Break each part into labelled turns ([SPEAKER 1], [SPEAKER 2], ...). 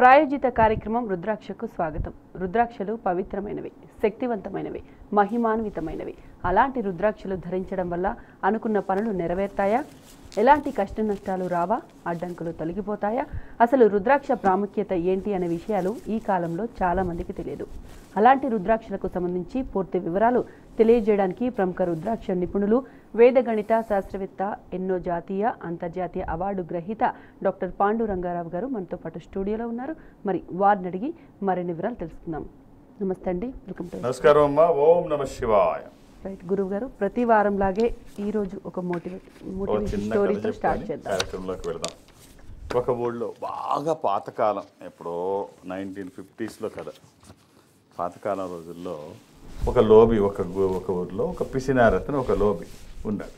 [SPEAKER 1] ప్రాయోజిత కార్యక్రమం రుద్రాక్షకు స్వాగతం రుద్రాక్షలు పవిత్రమైనవి శక్తివంతమైనవి మహిమాన్వితమైనవి అలాంటి రుద్రాక్షలు ధరించడం వల్ల అనుకున్న పనులు నెరవేర్తాయా ఎలాంటి కష్ట నష్టాలు రావా అడ్డంకులు తొలగిపోతాయా అసలు రుద్రాక్ష ప్రాముఖ్యత ఏంటి అనే విషయాలు ఈ కాలంలో చాలామందికి తెలియదు అలాంటి రుద్రాక్షలకు సంబంధించి పూర్తి వివరాలు తెలియజేయడానికి ప్రముఖ రుద్రాక్ష నిపుణులు వేద గణిత శాస్త్రవేత్త ఎన్నో జాతీయ అంతర్జాతీయ అవార్డు గ్రహీత డాక్టర్ పాండు రంగారావు గారు మనతో పాటు స్టూడియోలో ఉన్నారు మరి వారిని అడిగి మరిన్ని వివరాలు తెలుసుకుందాం నమస్తే అండి వెల్కమ్
[SPEAKER 2] నమస్కారం అమ్మా ఓం నమ శివాయ
[SPEAKER 1] రైట్ గురువు గారు ప్రతి వారం లాగే ఈ రోజు ఒక మోటివేట్ మోటివేషన్ స్టోరీతో స్టార్ట్ చేద్దాం
[SPEAKER 2] కార్యక్రమంలోకి వెళ్దాం ఒక ఊళ్ళో బాగా పాతకాలం ఎప్పుడో నైన్టీన్ ఫిఫ్టీస్లో కదా పాతకాలం రోజుల్లో ఒక లోబి ఒక ఒక ఊరిలో ఒక పిసినారతను ఒక లోబి ఉన్నాడు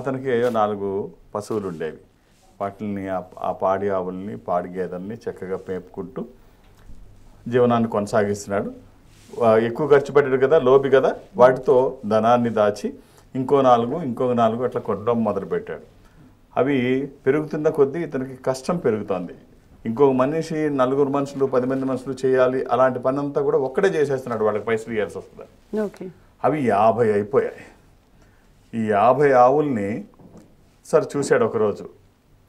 [SPEAKER 2] అతనికి నాలుగు పశువులు ఉండేవి వాటిని ఆ పాడి ఆవుల్ని పాడి గేదెల్ని చక్కగా పేపుకుంటూ జీవనాన్ని కొనసాగిస్తున్నాడు ఎక్కువ ఖర్చు పెట్టాడు కదా లోబి కదా వాటితో ధనాన్ని దాచి ఇంకో నాలుగు ఇంకో నాలుగు అట్లా కొట్టడం మొదలుపెట్టాడు అవి పెరుగుతున్న కొద్దీ ఇతనికి కష్టం పెరుగుతుంది ఇంకొక మనిషి నలుగురు మనుషులు పది మంది మనుషులు చేయాలి అలాంటి పని అంతా కూడా ఒక్కడే చేసేస్తున్నాడు వాళ్ళకి పైసలు ఇవ్వాల్సి
[SPEAKER 1] వస్తుంది
[SPEAKER 2] అవి యాభై అయిపోయాయి ఈ యాభై ఆవుల్ని సార్ చూశాడు ఒకరోజు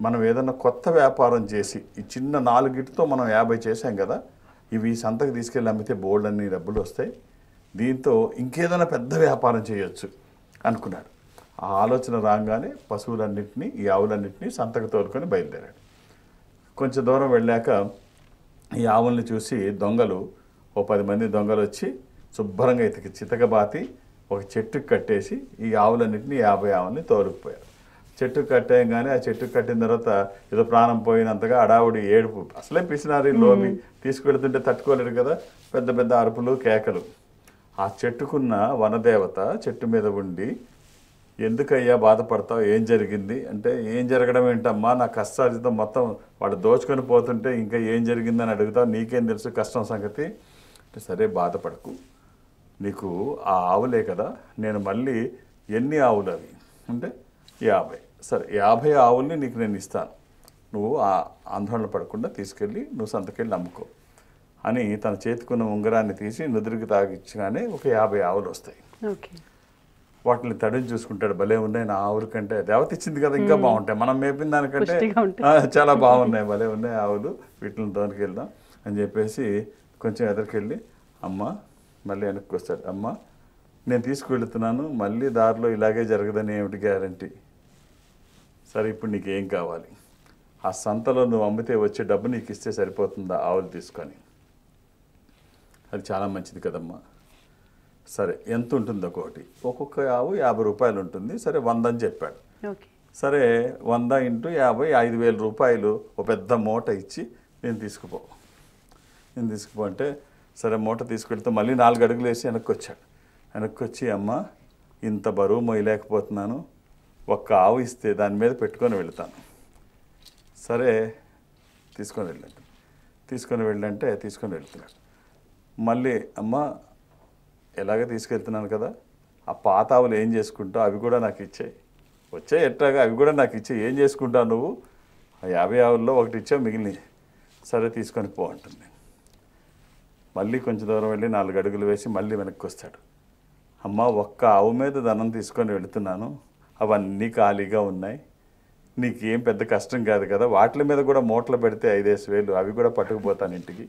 [SPEAKER 2] మనం ఏదన్నా కొత్త వ్యాపారం చేసి ఈ చిన్న నాలుగిటితో మనం యాభై చేసాం కదా ఇవి సంతకు తీసుకెళ్ళి అమ్మితే బోల్డ్ అన్ని డబ్బులు వస్తాయి దీంతో ఇంకేదైనా పెద్ద వ్యాపారం చేయొచ్చు అనుకున్నాడు ఆ ఆలోచన రాగానే పశువులన్నింటినీ ఈ ఆవులన్నింటినీ సంతకు తోలుకొని బయలుదేరాడు కొంచెం దూరం వెళ్ళాక ఈ ఆవుల్ని చూసి దొంగలు ఓ పది మంది దొంగలు వచ్చి శుభ్రంగా ఇతకి చితకబాతి ఒక చెట్టుకు కట్టేసి ఈ ఆవులన్నింటినీ యాభై ఆవుల్ని తోలుకుపోయారు చెట్టు కట్టాం కానీ ఆ చెట్టు కట్టిన తర్వాత ఏదో ప్రాణం పోయినంతగా అడావుడి ఏడుపు అసలే పిసినారి లోబి తీసుకువెళ్తుంటే తట్టుకోలేడు కదా పెద్ద పెద్ద అరుపులు కేకలు ఆ చెట్టుకున్న వనదేవత చెట్టు మీద ఉండి ఎందుకయ్యా బాధపడతావు ఏం జరిగింది అంటే ఏం జరగడం ఏంటమ్మా నా కష్టార్జితం మొత్తం వాళ్ళు దోచుకొని పోతుంటే ఇంకా ఏం జరిగిందని అడుగుతావు నీకేం తెలుసు కష్టం సంగతి అంటే సరే బాధపడకు నీకు ఆ ఆవులే కదా నేను మళ్ళీ ఎన్ని ఆవులు అవి అంటే యాభై సరే యాభై ఆవుల్ని నీకు నేను ఇస్తాను నువ్వు ఆ ఆందోళన పడకుండా తీసుకెళ్ళి నువ్వు సంతకెళ్ళి నమ్ముకో అని తన చేతికున్న ఉంగరాన్ని తీసి నుదురికి తాగించగానే ఒక యాభై ఆవులు వస్తాయి వాటిని తడిని చూసుకుంటాడు భలే ఉన్నాయి నా ఆవుల కంటే దేవత ఇచ్చింది కదా ఇంకా బాగుంటాయి మనం మేపిన దానికంటే చాలా బాగున్నాయి భలే ఉన్నాయి ఆవులు వీటిని దానికి వెళ్దాం అని చెప్పేసి కొంచెం ఎదరికెళ్ళి అమ్మ మళ్ళీ వెనక్కి వస్తాడు అమ్మ నేను తీసుకువెళ్తున్నాను మళ్ళీ దారిలో ఇలాగే జరగదని ఏమిటి గ్యారంటీ సరే ఇప్పుడు నీకు ఏం కావాలి ఆ సంతలో నువ్వు అమ్మితే వచ్చే డబ్బు నీకు ఇస్తే సరిపోతుందా ఆవులు తీసుకొని అది చాలా మంచిది కదమ్మా సరే ఎంత ఉంటుంది ఒకటి ఒక్కొక్క ఆవు యాభై రూపాయలు ఉంటుంది సరే వంద అని చెప్పాడు సరే వంద ఇంటూ యాభై ఐదు వేల రూపాయలు ఒక పెద్ద మూట ఇచ్చి నేను తీసుకుపో నేను తీసుకుపో అంటే సరే మూట తీసుకెళ్తే మళ్ళీ నాలుగు అడుగులు వేసి వెనక్కి వచ్చాడు వెనక్కి వచ్చి అమ్మ ఇంత బరువు మొయ్యలేకపోతున్నాను ఒక్క ఆవు ఇస్తే దాని మీద పెట్టుకొని వెళ్తాను సరే తీసుకొని వెళ్ళండి తీసుకొని వెళ్ళంటే తీసుకొని వెళ్తున్నాడు మళ్ళీ అమ్మ ఎలాగ తీసుకెళ్తున్నాను కదా ఆ పాత ఆవులు ఏం చేసుకుంటావు అవి కూడా నాకు ఇచ్చాయి వచ్చాయి ఎట్లాగా అవి కూడా నాకు ఇచ్చాయి ఏం చేసుకుంటావు నువ్వు ఆ యాభై ఆవుల్లో ఒకటి ఇచ్చావు మిగిలినవి సరే తీసుకొని పో అంటుంది మళ్ళీ కొంచెం దూరం వెళ్ళి నాలుగు అడుగులు వేసి మళ్ళీ వెనక్కి వస్తాడు అమ్మ ఒక్క ఆవు మీద ధనం తీసుకొని వెళుతున్నాను అవన్నీ ఖాళీగా ఉన్నాయి నీకేం పెద్ద కష్టం కాదు కదా వాటి మీద కూడా మూటలు పెడితే ఐదేసి వేలు అవి కూడా పట్టుకుపోతాను ఇంటికి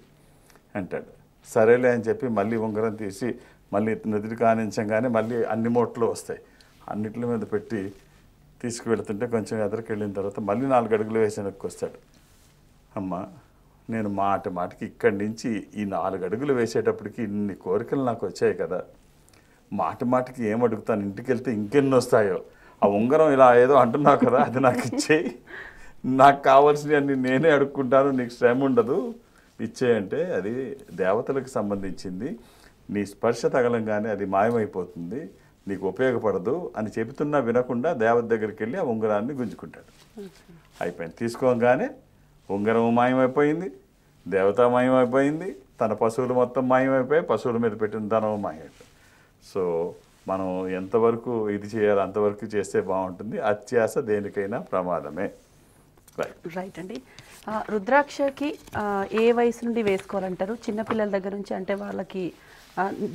[SPEAKER 2] అంటాడు సరేలే అని చెప్పి మళ్ళీ ఉంగరం తీసి మళ్ళీ నుదురు కానించంగానే మళ్ళీ అన్ని మూటలు వస్తాయి అన్నిటి మీద పెట్టి తీసుకువెళ్తుంటే కొంచెం ఎదరికి వెళ్ళిన తర్వాత మళ్ళీ నాలుగు అడుగులు వేసినకు వస్తాడు అమ్మ నేను మాట మాటకి ఇక్కడి నుంచి ఈ నాలుగు అడుగులు వేసేటప్పటికి ఇన్ని కోరికలు నాకు వచ్చాయి కదా మాట మాటకి ఏం అడుగుతాను ఇంటికి వెళ్తే ఇంకెన్ని వస్తాయో ఆ ఉంగరం ఇలా ఏదో అంటున్నావు కదా అది నాకు ఇచ్చేయి నాకు అన్ని నేనే అడుక్కుంటాను నీకు శ్రమ ఉండదు ఇచ్చేయంటే అది దేవతలకు సంబంధించింది నీ స్పర్శ తగలంగానే అది మాయమైపోతుంది నీకు ఉపయోగపడదు అని చెబుతున్నా వినకుండా దేవత దగ్గరికి వెళ్ళి ఆ ఉంగరాన్ని గుంజుకుంటాడు అయిపోయింది తీసుకోగానే ఉంగరం మాయమైపోయింది దేవత మాయమైపోయింది తన పశువులు మొత్తం మాయమైపోయి పశువుల మీద పెట్టిన ధనం మాయమైపోయి సో మనం ఎంతవరకు ఇది చేయాలి అంతవరకు చేస్తే బాగుంటుంది అత్యాస దేనికైనా ప్రమాదమే
[SPEAKER 1] రైట్ అండి రుద్రాక్షకి ఏ వయసు నుండి వేసుకోవాలంటారు చిన్నపిల్లల దగ్గర నుంచి అంటే వాళ్ళకి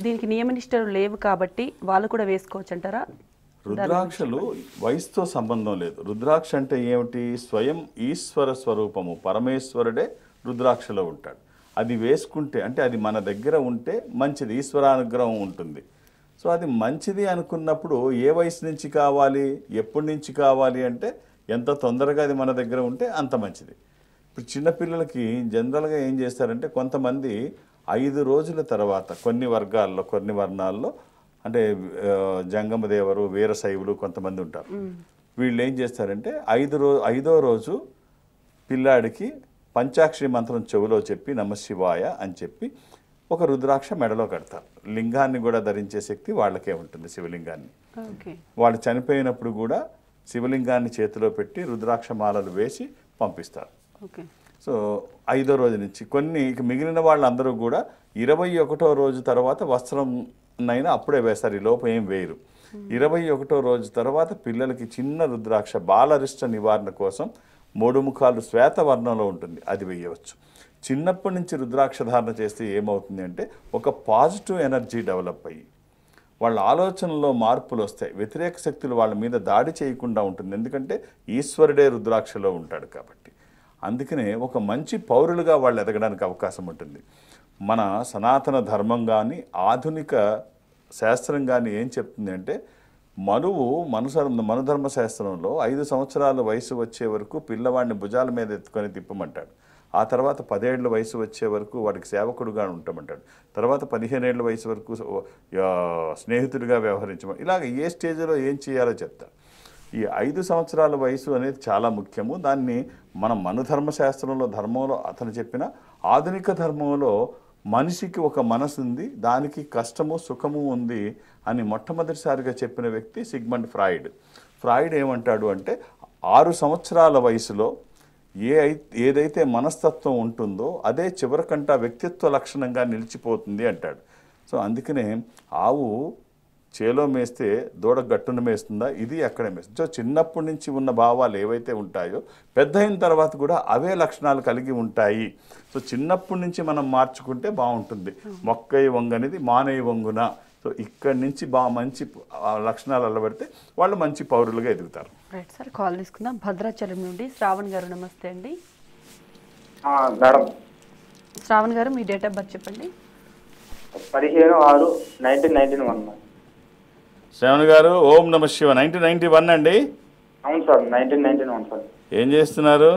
[SPEAKER 1] దీనికి నియమనిష్టలు లేవు కాబట్టి వాళ్ళు కూడా వేసుకోవచ్చు అంటారా
[SPEAKER 2] రుద్రాక్షలు వయసుతో సంబంధం లేదు రుద్రాక్ష అంటే ఏమిటి స్వయం ఈశ్వర స్వరూపము పరమేశ్వరుడే రుద్రాక్షలో ఉంటాడు అది వేసుకుంటే అంటే అది మన దగ్గర ఉంటే మంచిది ఈశ్వరానుగ్రహం ఉంటుంది సో అది మంచిది అనుకున్నప్పుడు ఏ వయసు నుంచి కావాలి ఎప్పటి నుంచి కావాలి అంటే ఎంత తొందరగా అది మన దగ్గర ఉంటే అంత మంచిది ఇప్పుడు చిన్నపిల్లలకి జనరల్గా ఏం చేస్తారంటే కొంతమంది ఐదు రోజుల తర్వాత కొన్ని వర్గాల్లో కొన్ని వర్ణాల్లో అంటే జంగమదేవరు వీరశైవులు కొంతమంది ఉంటారు వీళ్ళు ఏం చేస్తారంటే ఐదు రోజు ఐదో రోజు పిల్లాడికి పంచాక్షరి మంత్రం చెవిలో చెప్పి నమశివాయ అని చెప్పి ఒక రుద్రాక్ష మెడలో కడతారు లింగాన్ని కూడా ధరించే శక్తి వాళ్ళకే ఉంటుంది శివలింగాన్ని వాళ్ళు చనిపోయినప్పుడు కూడా శివలింగాన్ని చేతిలో పెట్టి రుద్రాక్ష మాలలు వేసి పంపిస్తారు సో ఐదో రోజు నుంచి కొన్ని మిగిలిన వాళ్ళందరూ కూడా ఇరవై ఒకటో రోజు తర్వాత వస్త్రం నైనా అప్పుడే వేస్తారు ఈ లోపం ఏం వేయరు ఇరవై ఒకటో రోజు తర్వాత పిల్లలకి చిన్న రుద్రాక్ష బాలరిష్ట నివారణ కోసం మూడు ముఖాలు శ్వేత వర్ణంలో ఉంటుంది అది వేయవచ్చు చిన్నప్పటి నుంచి రుద్రాక్ష ధారణ చేస్తే ఏమవుతుంది అంటే ఒక పాజిటివ్ ఎనర్జీ డెవలప్ అయ్యి వాళ్ళ ఆలోచనలో మార్పులు వస్తాయి వ్యతిరేక శక్తులు వాళ్ళ మీద దాడి చేయకుండా ఉంటుంది ఎందుకంటే ఈశ్వరుడే రుద్రాక్షలో ఉంటాడు కాబట్టి అందుకనే ఒక మంచి పౌరులుగా వాళ్ళు ఎదగడానికి అవకాశం ఉంటుంది మన సనాతన ధర్మం కానీ ఆధునిక శాస్త్రం కానీ ఏం చెప్తుంది అంటే మనువు మనుస మనుధర్మ శాస్త్రంలో ఐదు సంవత్సరాల వయసు వచ్చే వరకు పిల్లవాడిని భుజాల మీద ఎత్తుకొని తిప్పమంటాడు ఆ తర్వాత పదేళ్ల వయసు వచ్చే వరకు వాడికి సేవకుడుగా ఉంటామంటాడు తర్వాత పదిహేనేళ్ల వయసు వరకు స్నేహితుడిగా వ్యవహరించమని ఇలాగ ఏ స్టేజ్లో ఏం చేయాలో చెప్తా ఈ ఐదు సంవత్సరాల వయసు అనేది చాలా ముఖ్యము దాన్ని మన మన ధర్మశాస్త్రంలో ధర్మంలో అతను చెప్పిన ఆధునిక ధర్మంలో మనిషికి ఒక మనసు ఉంది దానికి కష్టము సుఖము ఉంది అని మొట్టమొదటిసారిగా చెప్పిన వ్యక్తి సిగ్మండ్ ఫ్రాయిడ్ ఫ్రాయిడ్ ఏమంటాడు అంటే ఆరు సంవత్సరాల వయసులో ఏ ఏదైతే మనస్తత్వం ఉంటుందో అదే చివరికంట వ్యక్తిత్వ లక్షణంగా నిలిచిపోతుంది అంటాడు సో అందుకనే ఆవు చేలో మేస్తే దూడ గట్టున మేస్తుందా ఇది ఎక్కడ మేస్తుంది సో చిన్నప్పటి నుంచి ఉన్న భావాలు ఏవైతే ఉంటాయో పెద్ద అయిన తర్వాత కూడా అవే లక్షణాలు కలిగి ఉంటాయి సో చిన్నప్పటి నుంచి మనం మార్చుకుంటే బాగుంటుంది మొక్కయి వంగు అనేది మానయ్య వంగున సో ఇక్కడి నుంచి బాగా మంచి లక్షణాలు అలబడితే వాళ్ళు మంచి పౌరులుగా ఎదుగుతారు
[SPEAKER 1] రైట్ సార్ కాల్ తీసుకుందాం భద్రాచలం నుండి శ్రావణ్ గారు నమస్తే అండి మేడం శ్రావణ్ గారు మీ డేట్ ఆఫ్ బర్త్ చెప్పండి
[SPEAKER 3] పదిహేను ఆరు నైన్టీన్ నైన్టీన్ వన్
[SPEAKER 2] శ్రావణ్ గారు ఓం నమ శివ నైన్టీన్ నైన్టీ వన్ అండి
[SPEAKER 3] అవును sir nineteen nineteen one sir
[SPEAKER 2] ఏం చేస్తున్నారు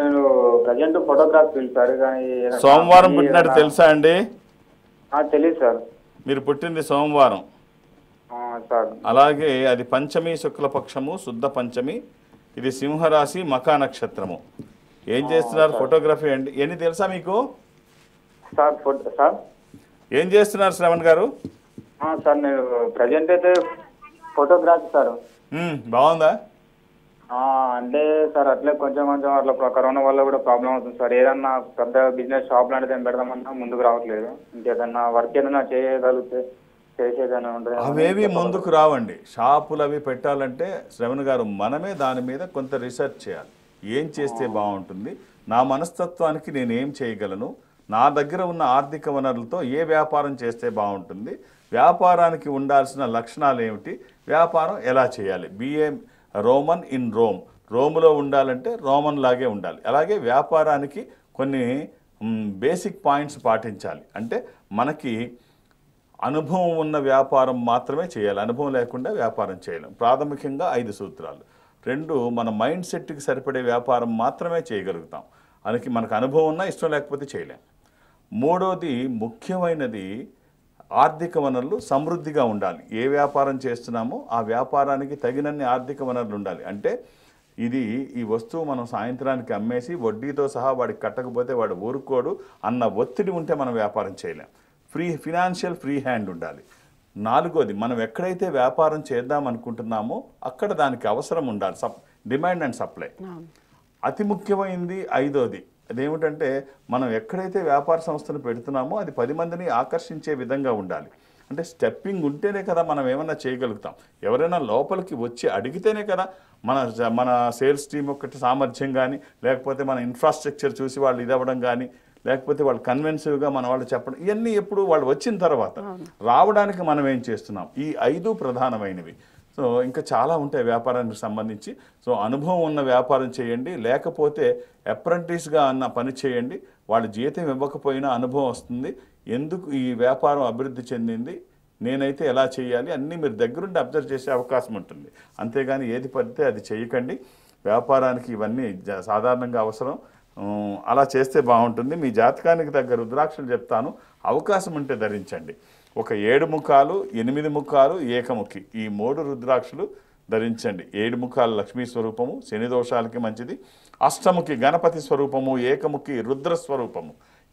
[SPEAKER 3] నేను ప్రజెంట్ ఫోటోగ్రాఫ్ ఫీల్డ్ సార్ కానీ సోమవారం పుట్టినట్టు తెలుసా
[SPEAKER 2] అండి తెలియదు సార్ మీరు పుట్టింది సోమవారం అలాగే అది పంచమి శుక్లపక్షము శుద్ధ పంచమి ఇది సింహరాశి మకా నక్షత్రము ఏం చేస్తున్నారు ఫోటోగ్రఫీ అండి ఎన్ని తెలుసా మీకు సార్ ఏం చేస్తున్నారు శ్రవణ్ గారు సార్ నేను అయితే
[SPEAKER 3] ఫోటోగ్రాఫీ సార్ బాగుందా అంటే సార్ అట్లే కొంచెం కొంచెం అట్లా కరోనా వల్ల కూడా ప్రాబ్లం అవుతుంది సార్ ఏదన్నా పెద్ద బిజినెస్ షాప్ లాంటిది ఏం పెడదామన్నా ముందుకు రావట్లేదు ఇంకేదన్నా వర్క్ ఏదన్నా చేయగలిగితే అవేవి
[SPEAKER 2] ముందుకు రావండి షాపులు అవి పెట్టాలంటే శ్రవణ్ గారు మనమే దాని మీద కొంత రీసెర్చ్ చేయాలి ఏం చేస్తే బాగుంటుంది నా మనస్తత్వానికి నేనేం చేయగలను నా దగ్గర ఉన్న ఆర్థిక వనరులతో ఏ వ్యాపారం చేస్తే బాగుంటుంది వ్యాపారానికి ఉండాల్సిన లక్షణాలు ఏమిటి వ్యాపారం ఎలా చేయాలి బిఏ రోమన్ ఇన్ రోమ్ రోమ్లో ఉండాలంటే రోమన్ లాగే ఉండాలి అలాగే వ్యాపారానికి కొన్ని బేసిక్ పాయింట్స్ పాటించాలి అంటే మనకి అనుభవం ఉన్న వ్యాపారం మాత్రమే చేయాలి అనుభవం లేకుండా వ్యాపారం చేయలేం ప్రాథమికంగా ఐదు సూత్రాలు రెండు మన మైండ్ సెట్కి సరిపడే వ్యాపారం మాత్రమే చేయగలుగుతాం అందుకే మనకు అనుభవం ఉన్నా ఇష్టం లేకపోతే చేయలేం మూడోది ముఖ్యమైనది ఆర్థిక వనరులు సమృద్ధిగా ఉండాలి ఏ వ్యాపారం చేస్తున్నామో ఆ వ్యాపారానికి తగినన్ని ఆర్థిక వనరులు ఉండాలి అంటే ఇది ఈ వస్తువు మనం సాయంత్రానికి అమ్మేసి వడ్డీతో సహా వాడికి కట్టకపోతే వాడు ఊరుకోడు అన్న ఒత్తిడి ఉంటే మనం వ్యాపారం చేయలేం ఫ్రీ ఫినాన్షియల్ ఫ్రీ హ్యాండ్ ఉండాలి నాలుగోది మనం ఎక్కడైతే వ్యాపారం చేద్దాం అనుకుంటున్నామో అక్కడ దానికి అవసరం ఉండాలి సప్ డిమాండ్ అండ్ సప్లై అతి ముఖ్యమైనది ఐదోది అదేమిటంటే మనం ఎక్కడైతే వ్యాపార సంస్థను పెడుతున్నామో అది పది మందిని ఆకర్షించే విధంగా ఉండాలి అంటే స్టెప్పింగ్ ఉంటేనే కదా మనం ఏమైనా చేయగలుగుతాం ఎవరైనా లోపలికి వచ్చి అడిగితేనే కదా మన మన సేల్స్ టీం ఒకటి సామర్థ్యం కానీ లేకపోతే మన ఇన్ఫ్రాస్ట్రక్చర్ చూసి వాళ్ళు ఇది అవ్వడం కానీ లేకపోతే వాళ్ళు కన్వెన్సివ్గా మన వాళ్ళు చెప్పడం ఇవన్నీ ఎప్పుడు వాళ్ళు వచ్చిన తర్వాత రావడానికి మనం ఏం చేస్తున్నాం ఈ ఐదు ప్రధానమైనవి సో ఇంకా చాలా ఉంటాయి వ్యాపారానికి సంబంధించి సో అనుభవం ఉన్న వ్యాపారం చేయండి లేకపోతే అప్రెంటిస్గా అన్న పని చేయండి వాళ్ళు జీతం ఇవ్వకపోయినా అనుభవం వస్తుంది ఎందుకు ఈ వ్యాపారం అభివృద్ధి చెందింది నేనైతే ఎలా చేయాలి అన్నీ మీరు దగ్గరుండి అబ్జర్వ్ చేసే అవకాశం ఉంటుంది అంతేగాని ఏది పడితే అది చేయకండి వ్యాపారానికి ఇవన్నీ సాధారణంగా అవసరం అలా చేస్తే బాగుంటుంది మీ జాతకానికి తగ్గ రుద్రాక్షలు చెప్తాను అవకాశం ఉంటే ధరించండి ఒక ఏడు ముఖాలు ఎనిమిది ముఖాలు ఏకముఖి ఈ మూడు రుద్రాక్షలు ధరించండి ఏడు ముఖాలు లక్ష్మీ స్వరూపము శని దోషాలకి మంచిది అష్టముఖి గణపతి స్వరూపము ఏకముఖి రుద్ర స్వరూపము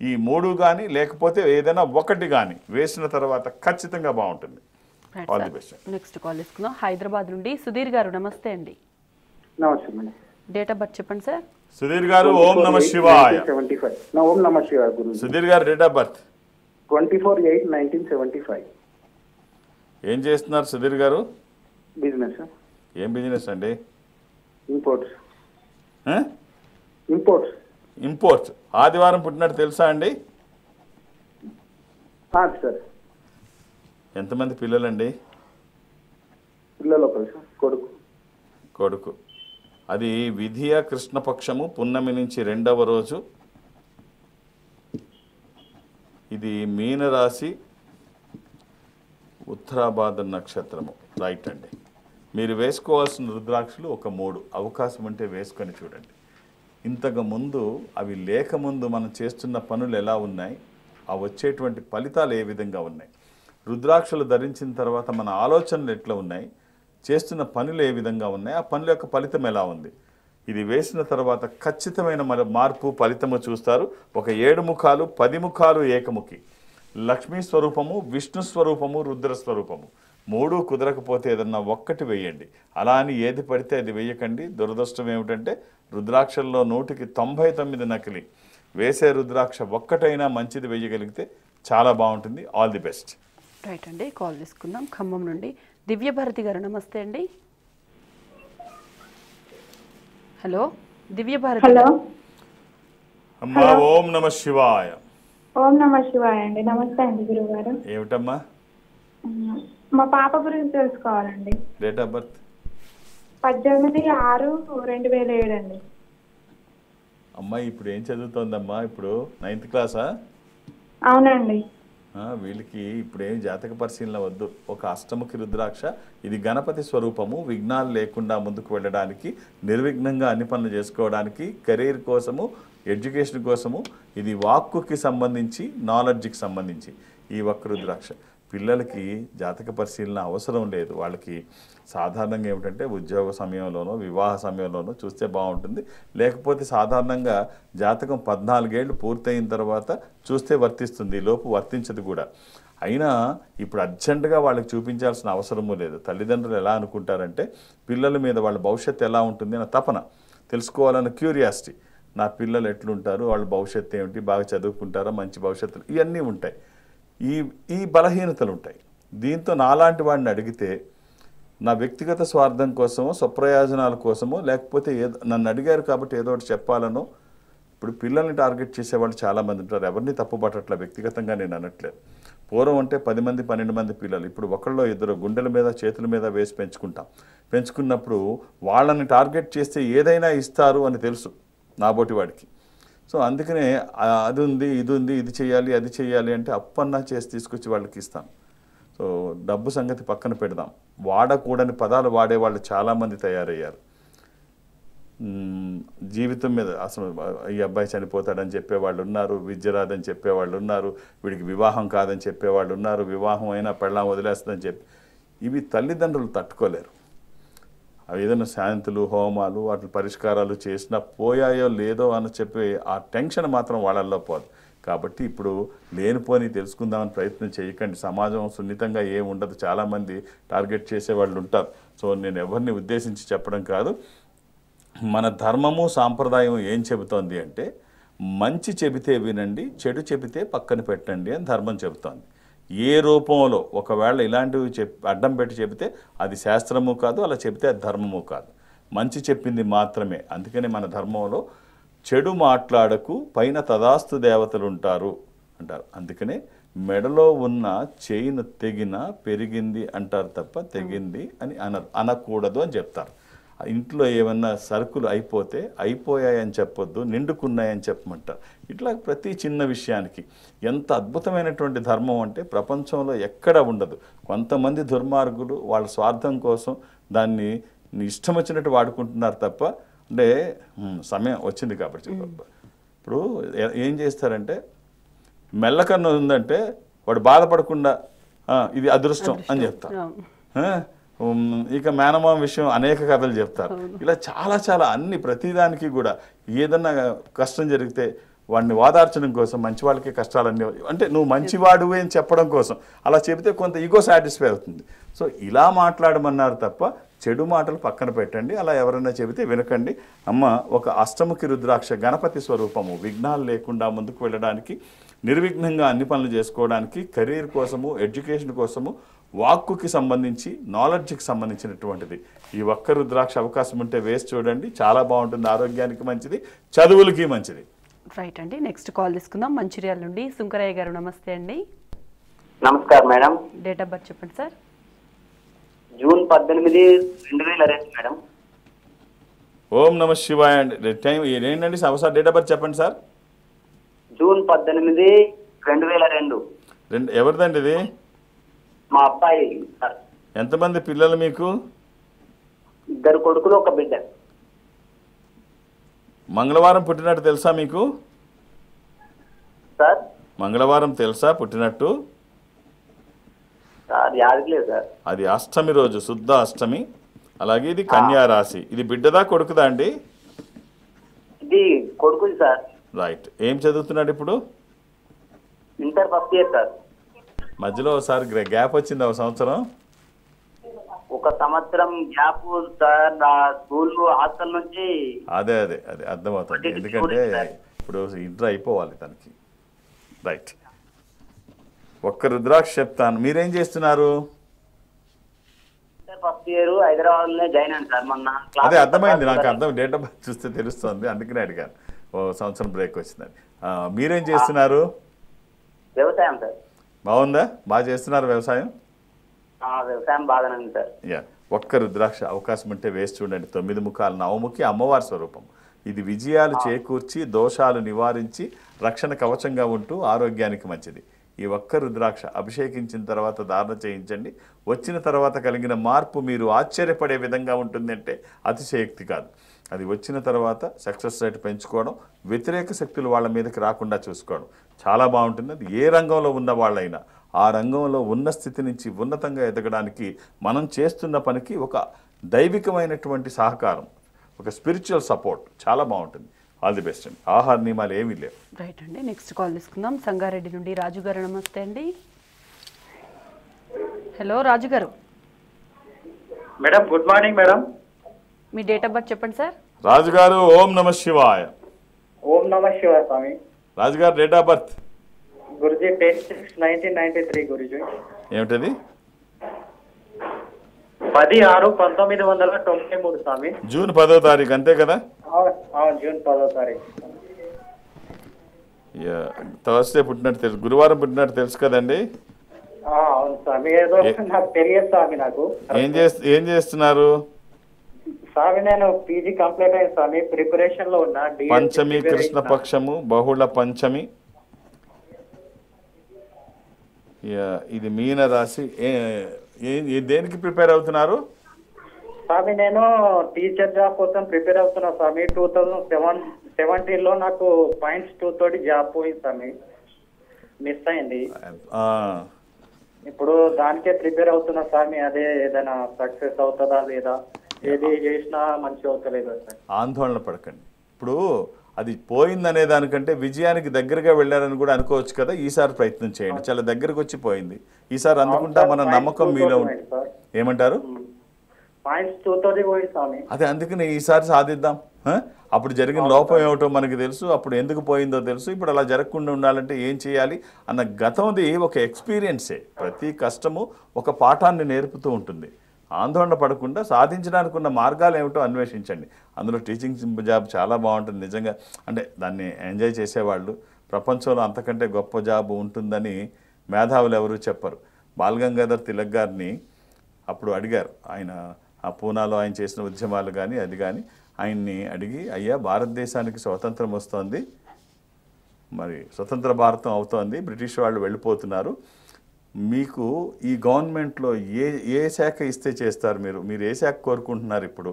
[SPEAKER 2] ఈ మూడు కానీ లేకపోతే ఏదైనా ఒకటి కానీ వేసిన తర్వాత ఖచ్చితంగా బాగుంటుంది
[SPEAKER 1] నెక్స్ట్ కాల్ తీసుకున్నాం హైదరాబాద్ నుండి సుధీర్ గారు నమస్తే అండి నమస్తే డేట్ ఆఫ్ బర్త్ చెప్పండి సార్
[SPEAKER 2] సుధీర్ గారు ఓం నమ శివాయ ఓం నమ శివాయ గురు Sudheer garu date of birth
[SPEAKER 3] twenty four eight nineteen seventy five
[SPEAKER 2] ఏం చేస్తున్నారు సుధీర్ గారు బిజినెస్ ఏం బిజినెస్ అండి ఇంపోర్ట్స్ ఇంపోర్ట్స్ ఇంపోర్ట్స్ ఆదివారం పుట్టినట్టు తెలుసా అండి సార్ ఎంతమంది పిల్లలండి
[SPEAKER 3] పిల్లలు ఒకరు కొడుకు
[SPEAKER 2] కొడుకు అది విధియ కృష్ణపక్షము పున్నమి నుంచి రెండవ రోజు ఇది మీనరాశి ఉత్తరాబాద నక్షత్రము రైట్ అండి మీరు వేసుకోవాల్సిన రుద్రాక్షలు ఒక మూడు అవకాశం ఉంటే వేసుకొని చూడండి ఇంతకు ముందు అవి లేకముందు మనం చేస్తున్న పనులు ఎలా ఉన్నాయి ఆ వచ్చేటువంటి ఫలితాలు ఏ విధంగా ఉన్నాయి రుద్రాక్షలు ధరించిన తర్వాత మన ఆలోచనలు ఎట్లా ఉన్నాయి చేస్తున్న పనులు ఏ విధంగా ఉన్నాయి ఆ పనుల యొక్క ఫలితం ఎలా ఉంది ఇది వేసిన తర్వాత ఖచ్చితమైన మన మార్పు ఫలితము చూస్తారు ఒక ఏడు ముఖాలు పది ముఖాలు ఏకముఖి లక్ష్మీ స్వరూపము విష్ణు స్వరూపము రుద్ర స్వరూపము మూడు కుదరకపోతే ఏదన్నా ఒక్కటి వేయండి అలా అని ఏది పడితే అది వేయకండి దురదృష్టం ఏమిటంటే రుద్రాక్షల్లో నూటికి తొంభై తొమ్మిది నకిలి వేసే రుద్రాక్ష ఒక్కటైనా మంచిది వేయగలిగితే చాలా బాగుంటుంది ఆల్ ది బెస్ట్
[SPEAKER 1] రైట్ అండి కాల్ తీసుకుందాం ఖమ్మం నుండి దివ్యభారతి గారు నమస్తే అండి హలో దివ్యభారతి హలో
[SPEAKER 2] అమ్మా ఓం నమ శివాయ
[SPEAKER 1] ఓం నమ
[SPEAKER 3] శివాయ అండి నమస్తే అండి గురువు గారు ఏమిటమ్మా మా పాప గురించి తెలుసుకోవాలండి డేట్ ఆఫ్ బర్త్ పద్దెనిమిది ఆరు రెండు వేల ఏడు అండి
[SPEAKER 2] అమ్మాయి ఇప్పుడు ఏం చదువుతోందమ్మా ఇప్పుడు నైన్త్ క్లాసా అవునండి వీళ్ళకి ఇప్పుడేం జాతక పరిశీలన వద్దు ఒక అష్టముఖి రుద్రాక్ష ఇది గణపతి స్వరూపము విఘ్నాలు లేకుండా ముందుకు వెళ్ళడానికి నిర్విఘ్నంగా అన్ని పనులు చేసుకోవడానికి కెరీర్ కోసము ఎడ్యుకేషన్ కోసము ఇది వాక్కుకి సంబంధించి నాలెడ్జ్కి సంబంధించి ఈ రుద్రాక్ష పిల్లలకి జాతక పరిశీలన అవసరం లేదు వాళ్ళకి సాధారణంగా ఏమిటంటే ఉద్యోగ సమయంలోనో వివాహ సమయంలోనో చూస్తే బాగుంటుంది లేకపోతే సాధారణంగా జాతకం పద్నాలుగేళ్ళు పూర్తయిన తర్వాత చూస్తే వర్తిస్తుంది లోపు వర్తించదు కూడా అయినా ఇప్పుడు అర్జెంటుగా వాళ్ళకి చూపించాల్సిన అవసరము లేదు తల్లిదండ్రులు ఎలా అనుకుంటారంటే పిల్లల మీద వాళ్ళ భవిష్యత్తు ఎలా ఉంటుంది అన్న తపన తెలుసుకోవాలన్న క్యూరియాసిటీ నా పిల్లలు ఎట్లుంటారు వాళ్ళ భవిష్యత్తు ఏమిటి బాగా చదువుకుంటారా మంచి భవిష్యత్తు ఇవన్నీ ఉంటాయి ఈ ఈ బలహీనతలు ఉంటాయి దీంతో నాలాంటి వాడిని అడిగితే నా వ్యక్తిగత స్వార్థం కోసమో స్వప్రయోజనాల కోసమో లేకపోతే ఏదో నన్ను అడిగారు కాబట్టి ఏదో ఒకటి చెప్పాలనో ఇప్పుడు పిల్లల్ని టార్గెట్ చేసేవాళ్ళు చాలామంది ఉంటారు ఎవరిని తప్పుబట్టట్లే వ్యక్తిగతంగా నేను అనట్లేదు పూర్వం అంటే పది మంది పన్నెండు మంది పిల్లలు ఇప్పుడు ఒకళ్ళో ఇద్దరు గుండెల మీద చేతుల మీద వేసి పెంచుకుంటాం పెంచుకున్నప్పుడు వాళ్ళని టార్గెట్ చేస్తే ఏదైనా ఇస్తారు అని తెలుసు నాబోటి వాడికి సో అందుకనే అది ఉంది ఇది ఉంది ఇది చేయాలి అది చేయాలి అంటే అప్పన్నా చేసి తీసుకొచ్చి వాళ్ళకి ఇస్తాను సో డబ్బు సంగతి పక్కన పెడదాం వాడకూడని పదాలు వాడే వాళ్ళు చాలామంది తయారయ్యారు జీవితం మీద అసలు ఈ అబ్బాయి చనిపోతాడని చెప్పేవాళ్ళు ఉన్నారు విద్య రాదని చెప్పేవాళ్ళు ఉన్నారు వీడికి వివాహం కాదని చెప్పేవాళ్ళు ఉన్నారు వివాహం అయినా పెళ్ళం వదిలేస్తుందని చెప్పి ఇవి తల్లిదండ్రులు తట్టుకోలేరు అవి ఏదైనా శాంతులు హోమాలు వాటి పరిష్కారాలు చేసినా పోయాయో లేదో అని చెప్పి ఆ టెన్షన్ మాత్రం వాళ్ళల్లో పోదు కాబట్టి ఇప్పుడు లేనిపోని తెలుసుకుందామని ప్రయత్నం చేయకండి సమాజం సున్నితంగా ఏం ఉండదు చాలామంది టార్గెట్ చేసే వాళ్ళు ఉంటారు సో నేను ఎవరిని ఉద్దేశించి చెప్పడం కాదు మన ధర్మము సాంప్రదాయం ఏం చెబుతోంది అంటే మంచి చెబితే వినండి చెడు చెబితే పక్కన పెట్టండి అని ధర్మం చెబుతోంది ఏ రూపంలో ఒకవేళ ఇలాంటివి చెప్ అడ్డం పెట్టి చెబితే అది శాస్త్రము కాదు అలా చెబితే అది ధర్మము కాదు మంచి చెప్పింది మాత్రమే అందుకనే మన ధర్మంలో చెడు మాట్లాడకు పైన తదాస్తు దేవతలు ఉంటారు అంటారు అందుకనే మెడలో ఉన్న చైన్ తెగిన పెరిగింది అంటారు తప్ప తెగింది అని అన అనకూడదు అని చెప్తారు ఇంట్లో ఏమన్నా సరుకులు అయిపోతే అయిపోయాయని చెప్పొద్దు నిండుకున్నాయని చెప్పమంట ఇట్లా ప్రతి చిన్న విషయానికి ఎంత అద్భుతమైనటువంటి ధర్మం అంటే ప్రపంచంలో ఎక్కడ ఉండదు కొంతమంది దుర్మార్గులు వాళ్ళ స్వార్థం కోసం దాన్ని ఇష్టం వచ్చినట్టు వాడుకుంటున్నారు తప్ప అంటే సమయం వచ్చింది కాబట్టి ఇప్పుడు ఏం చేస్తారంటే మెల్లకన్ను ఉందంటే వాడు బాధపడకుండా ఇది అదృష్టం అని చెప్తారు ఇక మేనమామ విషయం అనేక కథలు చెప్తారు ఇలా చాలా చాలా అన్ని ప్రతిదానికి కూడా ఏదన్నా కష్టం జరిగితే వాడిని వాదార్చడం కోసం మంచి వాళ్ళకి కష్టాలన్నీ అంటే నువ్వు మంచివాడు అని చెప్పడం కోసం అలా చెబితే కొంత ఈగో సాటిస్ఫై అవుతుంది సో ఇలా మాట్లాడమన్నారు తప్ప చెడు మాటలు పక్కన పెట్టండి అలా ఎవరైనా చెబితే వినకండి అమ్మ ఒక అష్టముఖి రుద్రాక్ష గణపతి స్వరూపము విఘ్నాలు లేకుండా ముందుకు వెళ్ళడానికి నిర్విఘ్నంగా అన్ని పనులు చేసుకోవడానికి కెరీర్ కోసము ఎడ్యుకేషన్ కోసము వాక్కుకి సంబంధించి నాలెడ్జ్కి సంబంధించినటువంటిది ఈ ఒక్క రుద్రాక్ష అవకాశం ఉంటే వేసి చూడండి చాలా బాగుంటుంది ఆరోగ్యానికి మంచిది చదువులకి మంచిది
[SPEAKER 1] రైట్ అండి నెక్స్ట్ కాల్ తీసుకుందాం మంచిర్యాల నుండి సుంకరయ్య గారు నమస్తే అండి
[SPEAKER 2] నమస్కారం మేడం
[SPEAKER 1] డేట్ ఆఫ్ బర్త్ చెప్పండి సార్ జూన్ పద్దెనిమిది రెండు వేల రెండు మేడం
[SPEAKER 2] ఓం నమ శివాయ అండి టైం ఏంటండి సార్ డేట్ ఆఫ్ బర్త్ చెప్పండి సార్
[SPEAKER 3] జూన్ పద్దెనిమిది రెండు వేల రెండు
[SPEAKER 2] రెండు ఎవరిదండి ఇది మా అబ్బాయి ఎంతమంది పిల్లలు మీకు
[SPEAKER 3] ఇద్దరు కొడుకులు ఒక బిడ్డ
[SPEAKER 2] మంగళవారం పుట్టినట్టు తెలుసా మీకు సార్ మంగళవారం తెలుసా పుట్టినట్టు అది అష్టమి రోజు శుద్ధ అష్టమి అలాగే ఇది కన్యా రాశి ఇది బిడ్డదా కొడుకుదా అండి
[SPEAKER 3] కొడుకు సార్
[SPEAKER 2] రైట్ ఏం చదువుతున్నాడు ఇప్పుడు
[SPEAKER 3] ఇంటర్ ఫస్ట్ ఇయర్ సార్
[SPEAKER 2] మధ్యలో ఒకసారి గ్యాప్ వచ్చింది ఒక సంవత్సరం
[SPEAKER 3] ఒక సంవత్సరం గ్యాప్ స్కూల్ హాస్టల్ నుంచి
[SPEAKER 2] అదే అదే అదే అర్థమవుతుంది ఎందుకంటే ఇప్పుడు ఇంటర్ అయిపోవాలి తనకి రైట్ ఒక్క రుద్రాక్ష చెప్తాను మీరేం చేస్తున్నారు
[SPEAKER 3] హైదరాబాద్ మొన్న అదే అర్థమైంది నాకు అర్థం
[SPEAKER 2] డేట్ ఆఫ్ బర్త్ చూస్తే తెలుస్తుంది అందుకనే అడిగాను ఓ సంవత్సరం బ్రేక్ వచ్చిందని మీరేం చేస్తున్నారు వ్యవసాయం సార్ బాగుందా బాగా చేస్తున్నారు వ్యవసాయం
[SPEAKER 3] వ్యవసాయం బాగానే
[SPEAKER 2] యా ఒక్క రుద్రాక్ష అవకాశం ఉంటే వేసి చూడండి తొమ్మిది ముఖాలు నవముఖి అమ్మవారి స్వరూపం ఇది విజయాలు చేకూర్చి దోషాలు నివారించి రక్షణ కవచంగా ఉంటూ ఆరోగ్యానికి మంచిది ఈ ఒక్క రుద్రాక్ష అభిషేకించిన తర్వాత ధారణ చేయించండి వచ్చిన తర్వాత కలిగిన మార్పు మీరు ఆశ్చర్యపడే విధంగా ఉంటుంది అంటే అతిశయక్తి కాదు అది వచ్చిన తర్వాత సక్సెస్ రేట్ పెంచుకోవడం వ్యతిరేక శక్తులు వాళ్ళ మీదకి రాకుండా చూసుకోవడం చాలా బాగుంటుంది అది ఏ రంగంలో ఉన్న వాళ్ళైనా ఆ రంగంలో ఉన్న స్థితి నుంచి ఉన్నతంగా ఎదగడానికి మనం చేస్తున్న పనికి ఒక దైవికమైనటువంటి సహకారం ఒక స్పిరిచువల్ సపోర్ట్ చాలా బాగుంటుంది ఆల్ ది బెస్ట్ అండి ఆహార నియమాలు ఏమీ లేవు
[SPEAKER 1] రైట్ అండి నెక్స్ట్ కాల్ తీసుకుందాం సంగారెడ్డి నుండి రాజు గారు నమస్తే అండి hello Raju garu madam good morning madam మీ డేట్ ఆఫ్ బర్త్ చెప్పండి సార్
[SPEAKER 2] రాజుగారు ఓం నమ శివాయ
[SPEAKER 3] ఓం నమ శివాయ స్వామి
[SPEAKER 2] రాజుగారు డేట్ ఆఫ్ బర్త్
[SPEAKER 3] గురుజీ ten six nineteen ninety three గురుజీ ఏమిటది పది ఆరు పంతొమ్మిది వందల తొంభై మూడు స్వామి జూన్
[SPEAKER 2] పదో తారీఖు అంతే కదా
[SPEAKER 3] జూన్ పదో తారీఖు
[SPEAKER 2] థర్స్డే పుట్టినట్టు తెలుసు గురువారం పుట్టినట్టు తెలుసు కదండి
[SPEAKER 3] అవును స్వామి స్వామి నాకు నాకు
[SPEAKER 2] తెలియదు ఏం చేస్తున్నారు
[SPEAKER 3] స్వామి నేను పీజీ కంప్లీట్ అయింది స్వామి ప్రిపరేషన్ లో ఉన్నా పంచమి కృష్ణ పక్షము
[SPEAKER 2] బహుళ పంచమి ఇది మీన రాశి దేనికి ప్రిపేర్ అవుతున్నారు
[SPEAKER 3] స్వామి నేను టీచర్ జాబ్ కోసం ప్రిపేర్ అవుతున్నా స్వామి టూ థౌజండ్ సెవెన్ సెవెంటీన్ లో నాకు పాయింట్స్ టూ తోటి జాబ్ పోయింది స్వామి మిస్ అయింది ఇప్పుడు దానికే ప్రిపేర్ అవుతున్నా స్వామి అదే ఏదైనా సక్సెస్ అవుతుందా లేదా
[SPEAKER 2] ఆందోళన పడకండి ఇప్పుడు అది పోయిందనే దానికంటే విజయానికి దగ్గరగా వెళ్ళారని కూడా అనుకోవచ్చు కదా ఈసారి ప్రయత్నం చేయండి చాలా దగ్గరకు వచ్చి పోయింది ఈసారి మన నమ్మకం మీలో ఏమంటారు అదే అందుకని ఈసారి సాధిద్దాం అప్పుడు జరిగిన లోపం ఏమిటో మనకి తెలుసు అప్పుడు ఎందుకు పోయిందో తెలుసు ఇప్పుడు అలా జరగకుండా ఉండాలంటే ఏం చేయాలి అన్న గతంది ఒక ఎక్స్పీరియన్సే ప్రతి కష్టము ఒక పాఠాన్ని నేర్పుతూ ఉంటుంది ఆందోళన పడకుండా సాధించడానికి ఉన్న మార్గాలు ఏమిటో అన్వేషించండి అందులో టీచింగ్ జాబ్ చాలా బాగుంటుంది నిజంగా అంటే దాన్ని ఎంజాయ్ చేసేవాళ్ళు ప్రపంచంలో అంతకంటే గొప్ప జాబ్ ఉంటుందని మేధావులు ఎవరూ చెప్పరు బాల్గంగాధర్ తిలక్ గారిని అప్పుడు అడిగారు ఆయన ఆ పూనాలో ఆయన చేసిన ఉద్యమాలు కానీ అది కానీ ఆయన్ని అడిగి అయ్యా భారతదేశానికి స్వాతంత్రం వస్తోంది మరి స్వతంత్ర భారతం అవుతోంది బ్రిటిష్ వాళ్ళు వెళ్ళిపోతున్నారు మీకు ఈ గవర్నమెంట్లో ఏ ఏ శాఖ ఇస్తే చేస్తారు మీరు మీరు ఏ శాఖ కోరుకుంటున్నారు ఇప్పుడు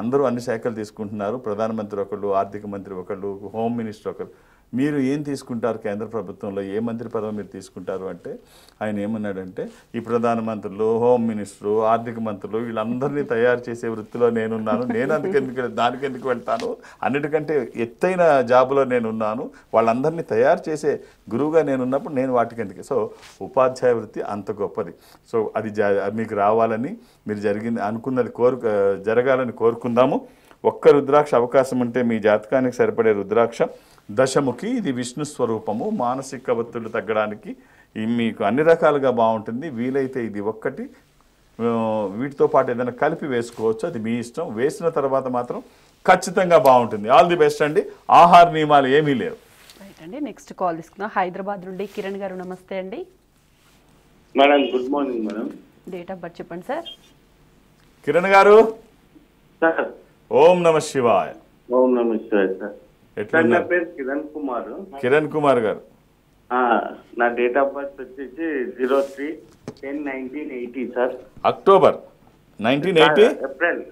[SPEAKER 2] అందరూ అన్ని శాఖలు తీసుకుంటున్నారు ప్రధానమంత్రి ఒకళ్ళు ఆర్థిక మంత్రి ఒకళ్ళు హోమ్ మినిస్టర్ ఒకళ్ళు మీరు ఏం తీసుకుంటారు కేంద్ర ప్రభుత్వంలో ఏ మంత్రి పదవి మీరు తీసుకుంటారు అంటే ఆయన ఏమన్నాడంటే ఈ ప్రధానమంత్రులు హోమ్ మినిస్టరు ఆర్థిక మంత్రులు వీళ్ళందరినీ తయారు చేసే వృత్తిలో నేనున్నాను నేను అందుకెందుకు ఎందుకు వెళ్తాను అన్నిటికంటే ఎత్తైన జాబులో నేనున్నాను వాళ్ళందరినీ తయారు చేసే గురువుగా నేనున్నప్పుడు నేను వాటికి ఎందుకు సో ఉపాధ్యాయ వృత్తి అంత గొప్పది సో అది మీకు రావాలని మీరు జరిగింది అనుకున్నది కోరు జరగాలని కోరుకుందాము ఒక్క రుద్రాక్ష అవకాశం ఉంటే మీ జాతకానికి సరిపడే రుద్రాక్ష దశముఖి ఇది విష్ణు స్వరూపము మానసిక ఒత్తిడి తగ్గడానికి మీకు అన్ని రకాలుగా బాగుంటుంది వీలైతే ఇది ఒక్కటి వీటితో పాటు ఏదైనా కలిపి వేసుకోవచ్చు అది మీ ఇష్టం వేసిన తర్వాత మాత్రం ఖచ్చితంగా బాగుంటుంది ఆల్ ది బెస్ట్ అండి ఆహార నియమాలు ఏమీ లేవు
[SPEAKER 1] అండి నెక్స్ట్ కాల్ తీసుకుందాం హైదరాబాద్ నుండి కిరణ్ గారు నమస్తే అండి
[SPEAKER 2] madam good morning madam
[SPEAKER 1] date of birth చెప్పండి సార్
[SPEAKER 2] కిరణ్ గారు ఓం నమ శివాయ ఓం నమ శివాయ సార్ నా
[SPEAKER 3] పేరు కిరణ్ కుమార్ కిరణ్
[SPEAKER 2] కుమార్ గారు నా డేట్ ఆఫ్
[SPEAKER 3] బర్త్ వచ్చేసి zero three ten nineteen eighty sir
[SPEAKER 2] October nineteen eighty April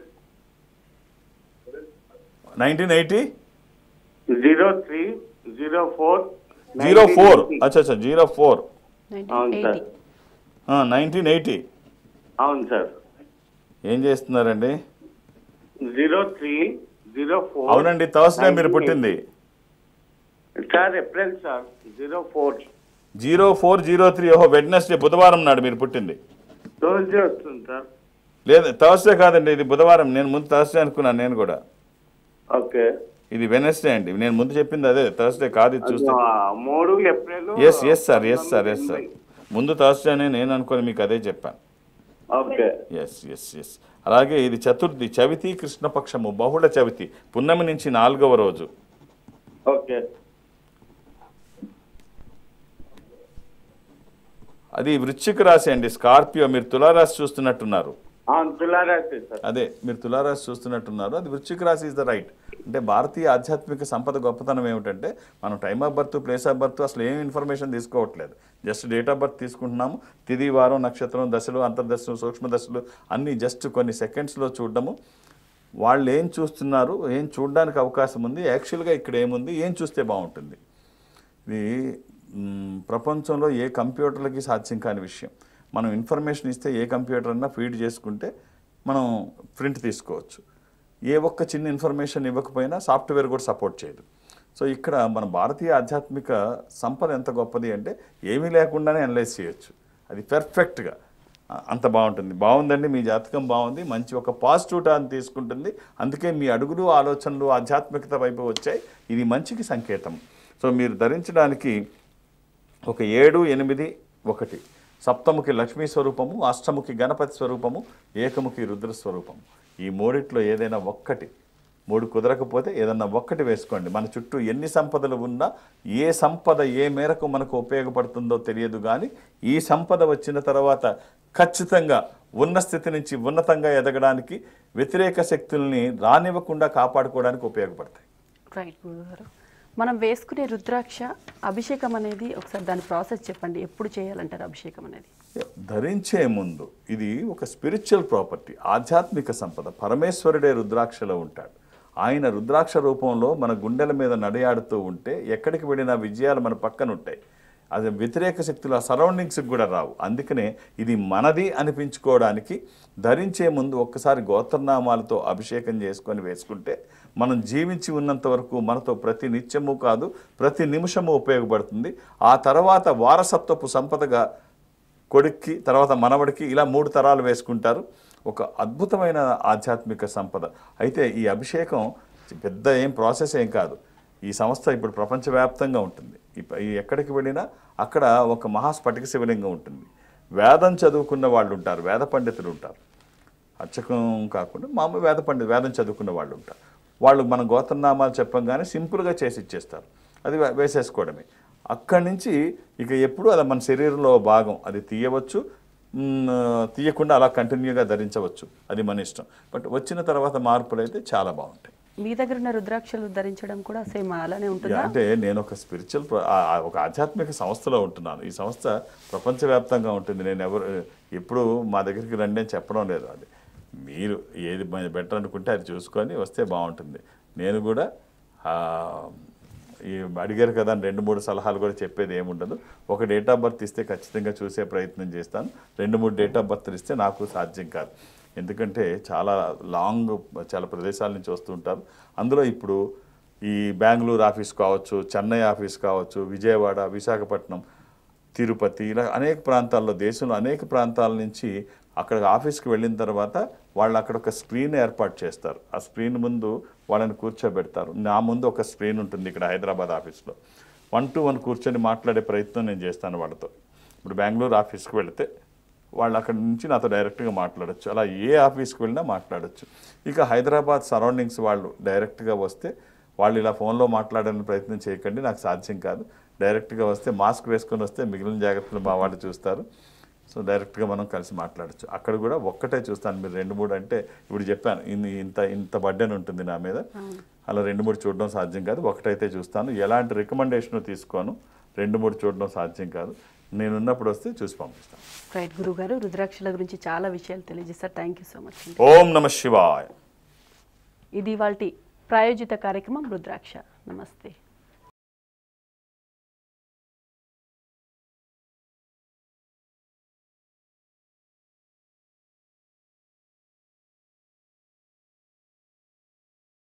[SPEAKER 2] nineteen eighty
[SPEAKER 3] zero three zero four
[SPEAKER 2] zero four అచ్చా అచ్చా జీరో ఫోర్ అవును సార్ నైన్టీన్ ఎయిటీ అవును సార్ ఏం చేస్తున్నారండి
[SPEAKER 3] జీరో త్రీ జీరో ఫోర్ అవునండి Thursday మీరు పుట్టింది sir sir zero four
[SPEAKER 2] zero four zero three ఓహో వెడ్నెస్డే బుధవారం నాడు మీరు పుట్టింది
[SPEAKER 3] థర్స్డే వస్తుంది సార్
[SPEAKER 2] లేదు థర్స్డే కాదండి ఇది బుధవారం నేను ముందు థర్స్డే అనుకున్నాను నేను కూడా ఓకే ఇది వెనస్డే అండి నేను ముందు చెప్పింది అదే థర్స్డే కాదు చూస్తే
[SPEAKER 3] మూడు April yes yes sir yes sir yes sir
[SPEAKER 2] ముందు థర్స్డే నేను అనుకుని మీకు అదే చెప్పాను ఓకే ఎస్ ఎస్ ఎస్ అలాగే ఇది చతుర్థి చవితి కృష్ణపక్షము బహుళ చవితి పున్నమి నుంచి నాలుగవ రోజు ఓకే అది వృశ్చిక రాశి అండి స్కార్పియో మీరు తులారాశి చూస్తున్నట్టున్నారు అదే మీరు తులారాశి చూస్తున్నట్టున్నారు అది వృశ్చిక రాశి ఇస్ ద రైట్ అంటే భారతీయ ఆధ్యాత్మిక సంపద గొప్పతనం ఏమిటంటే మనం time of birth place of birth అసలు ఏం ఇన్ఫర్మేషన్ తీసుకోవట్లేదు జస్ట్ డేట్ ఆఫ్ బర్త్ తీసుకుంటున్నాము తిది వారం నక్షత్రం దశలు అంతర్దశలు సూక్ష్మ దశలు అన్నీ జస్ట్ కొన్ని సెకండ్స్లో చూడడము వాళ్ళు ఏం చూస్తున్నారు ఏం చూడడానికి అవకాశం ఉంది యాక్చువల్గా ఇక్కడ ఏముంది ఏం చూస్తే బాగుంటుంది ఇది ప్రపంచంలో ఏ కంప్యూటర్లకి సాధ్యం కాని విషయం మనం ఇన్ఫర్మేషన్ ఇస్తే ఏ కంప్యూటర్ అయినా ఫీడ్ చేసుకుంటే మనం ప్రింట్ తీసుకోవచ్చు ఏ ఒక్క చిన్న ఇన్ఫర్మేషన్ ఇవ్వకపోయినా సాఫ్ట్వేర్ కూడా సపోర్ట్ చేయదు సో ఇక్కడ మన భారతీయ ఆధ్యాత్మిక సంపద ఎంత గొప్పది అంటే ఏమీ లేకుండానే అనలైజ్ చేయొచ్చు అది పెర్ఫెక్ట్గా అంత బాగుంటుంది బాగుందండి మీ జాతకం బాగుంది మంచి ఒక పాజిటివ్ టర్న్ తీసుకుంటుంది అందుకే మీ అడుగులు ఆలోచనలు ఆధ్యాత్మికత వైపు వచ్చాయి ఇది మంచికి సంకేతం సో మీరు ధరించడానికి ఒక ఏడు ఎనిమిది ఒకటి సప్తముఖి లక్ష్మీ స్వరూపము అష్టముఖి గణపతి స్వరూపము ఏకముఖి రుద్ర ఈ మూడిట్లో ఏదైనా ఒక్కటి మూడు కుదరకపోతే ఏదన్నా ఒక్కటి వేసుకోండి మన చుట్టూ ఎన్ని సంపదలు ఉన్నా ఏ సంపద ఏ మేరకు మనకు ఉపయోగపడుతుందో తెలియదు కానీ ఈ సంపద వచ్చిన తర్వాత ఖచ్చితంగా ఉన్న స్థితి నుంచి ఉన్నతంగా ఎదగడానికి వ్యతిరేక శక్తుల్ని రానివ్వకుండా కాపాడుకోవడానికి ఉపయోగపడతాయి
[SPEAKER 1] రైట్ గురుగారు మనం వేసుకునే రుద్రాక్ష అభిషేకం అనేది ఒకసారి దాని ప్రాసెస్ చెప్పండి ఎప్పుడు చేయాలంటారు అభిషేకం అనేది
[SPEAKER 2] ధరించే ముందు ఇది ఒక స్పిరిచువల్ ప్రాపర్టీ ఆధ్యాత్మిక సంపద పరమేశ్వరుడే రుద్రాక్షలో ఉంటాడు ఆయన రుద్రాక్ష రూపంలో మన గుండెల మీద నడయాడుతూ ఉంటే ఎక్కడికి వెళ్ళిన విజయాలు మన పక్కన ఉంటాయి అది వ్యతిరేక శక్తులు ఆ సరౌండింగ్స్కి కూడా రావు అందుకనే ఇది మనది అనిపించుకోవడానికి ధరించే ముందు ఒక్కసారి గోత్రనామాలతో అభిషేకం చేసుకొని వేసుకుంటే మనం జీవించి ఉన్నంత వరకు మనతో ప్రతి నిత్యము కాదు ప్రతి నిమిషము ఉపయోగపడుతుంది ఆ తర్వాత వారసత్వపు సంపదగా కొడుక్కి తర్వాత మనవడికి ఇలా మూడు తరాలు వేసుకుంటారు ఒక అద్భుతమైన ఆధ్యాత్మిక సంపద అయితే ఈ అభిషేకం పెద్ద ఏం ప్రాసెస్ ఏం కాదు ఈ సంస్థ ఇప్పుడు ప్రపంచవ్యాప్తంగా ఉంటుంది ఈ ఎక్కడికి వెళ్ళినా అక్కడ ఒక మహాస్ఫటిక శివలింగం ఉంటుంది వేదం చదువుకున్న వాళ్ళు ఉంటారు వేద పండితులు ఉంటారు అర్చకం కాకుండా మామూలు వేద పండితు వేదం చదువుకున్న వాళ్ళు ఉంటారు వాళ్ళు మనం గోత్రనామాలు చెప్పంగానే సింపుల్గా చేసి ఇచ్చేస్తారు అది వేసేసుకోవడమే అక్కడి నుంచి ఇక ఎప్పుడు అది మన శరీరంలో భాగం అది తీయవచ్చు తీయకుండా అలా కంటిన్యూగా ధరించవచ్చు అది మన ఇష్టం బట్ వచ్చిన తర్వాత మార్పులు అయితే చాలా బాగుంటాయి
[SPEAKER 1] మీ దగ్గర ఉన్న రుద్రాక్షలు ధరించడం కూడా సేమ్ అలానే ఉంటుంది అంటే
[SPEAKER 2] నేను ఒక స్పిరిచువల్ ఒక ఆధ్యాత్మిక సంస్థలో ఉంటున్నాను ఈ సంస్థ ప్రపంచవ్యాప్తంగా ఉంటుంది నేను ఎవరు ఎప్పుడు మా దగ్గరికి రండి అని చెప్పడం లేదు అది మీరు ఏది బెటర్ అనుకుంటే అది చూసుకొని వస్తే బాగుంటుంది నేను కూడా ఈ అడిగారు కదా రెండు మూడు సలహాలు కూడా చెప్పేది ఏముండదు ఒక డేట్ ఆఫ్ బర్త్ ఇస్తే ఖచ్చితంగా చూసే ప్రయత్నం చేస్తాను రెండు మూడు డేట్ ఆఫ్ బర్త్ ఇస్తే నాకు సాధ్యం కాదు ఎందుకంటే చాలా లాంగ్ చాలా ప్రదేశాల నుంచి వస్తుంటారు అందులో ఇప్పుడు ఈ బెంగళూరు ఆఫీస్ కావచ్చు చెన్నై ఆఫీస్ కావచ్చు విజయవాడ విశాఖపట్నం తిరుపతి ఇలా అనేక ప్రాంతాల్లో దేశంలో అనేక ప్రాంతాల నుంచి అక్కడ ఆఫీస్కి వెళ్ళిన తర్వాత వాళ్ళు అక్కడ ఒక స్క్రీన్ ఏర్పాటు చేస్తారు ఆ స్క్రీన్ ముందు వాళ్ళని కూర్చోబెడతారు నా ముందు ఒక స్క్రీన్ ఉంటుంది ఇక్కడ హైదరాబాద్ ఆఫీస్లో వన్ టు వన్ కూర్చొని మాట్లాడే ప్రయత్నం నేను చేస్తాను వాళ్ళతో ఇప్పుడు బెంగళూరు ఆఫీస్కి వెళితే వాళ్ళు అక్కడి నుంచి నాతో డైరెక్ట్గా మాట్లాడచ్చు అలా ఏ ఆఫీస్కి వెళ్ళినా మాట్లాడచ్చు ఇక హైదరాబాద్ సరౌండింగ్స్ వాళ్ళు డైరెక్ట్గా వస్తే వాళ్ళు ఇలా ఫోన్లో మాట్లాడని ప్రయత్నం చేయకండి నాకు సాధ్యం కాదు డైరెక్ట్గా వస్తే మాస్క్ వేసుకొని వస్తే మిగిలిన జాగ్రత్తలు మా వాళ్ళు చూస్తారు సో డైరెక్ట్గా మనం కలిసి మాట్లాడచ్చు అక్కడ కూడా ఒక్కటే చూస్తాను మీరు రెండు మూడు అంటే ఇప్పుడు చెప్పాను ఇంత ఇంత బడ్డెన్ ఉంటుంది నా మీద అలా రెండు మూడు చూడడం సాధ్యం కాదు ఒకటైతే చూస్తాను ఎలాంటి రికమెండేషన్ తీసుకోను రెండు మూడు చూడడం సాధ్యం కాదు నేనున్నప్పుడు వస్తే చూసి పంపిస్తాను
[SPEAKER 1] రైట్ గురుగారు రుద్రాక్షల గురించి చాలా విషయాలు తెలియజేస్తారు థ్యాంక్ యూ సో మచ్ ఓం
[SPEAKER 2] నమ శివాయ
[SPEAKER 1] ఇది వాళ్ళ ప్రాయోజిత కార్యక్రమం రుద్రాక్ష నమస్తే